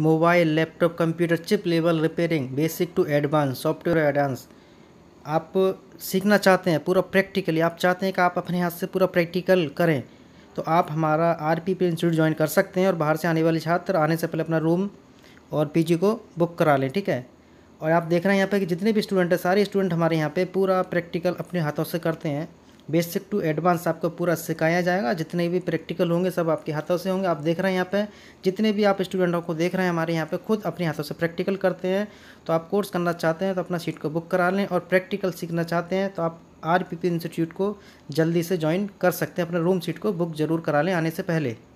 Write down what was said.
mobile laptop computer chip level repairing basic to advance software advance आप सीखना चाहते हैं पूरा प्रैक्टिकली आप चाहते हैं कि आप अपने हाथ से पूरा प्रैक्टिकल करें तो आप हमारा R P P institute join कर सकते हैं और बाहर से आने वाले छात्र आने से पहले अपना रूम और जी को बुक करा लें ठीक है और आप देख रहे हैं यहाँ पर कि जितने भी स्टूडेंट हैं सारे स्टूडेंट हमारे यहाँ पर पूरा प्रैक्टिकल अपने हाथों से करते हैं बेसिक टू एडवांस आपको पूरा सिखाया जाएगा जितने भी प्रैक्टिकल होंगे सब आपके हाथों से होंगे आप देख रहे हैं यहाँ पे जितने भी आप स्टूडेंटों को देख रहे हैं हमारे यहाँ पे खुद अपने हाथों से प्रैक्टिकल करते हैं तो आप कोर्स करना चाहते हैं तो अपना सीट को बुक करा लें और प्रैक्टिकल सीखना चाहते हैं तो आप आर इंस्टीट्यूट को जल्दी से ज्वाइन कर सकते हैं अपना रूम सीट को बुक जरूर करा लें आने से पहले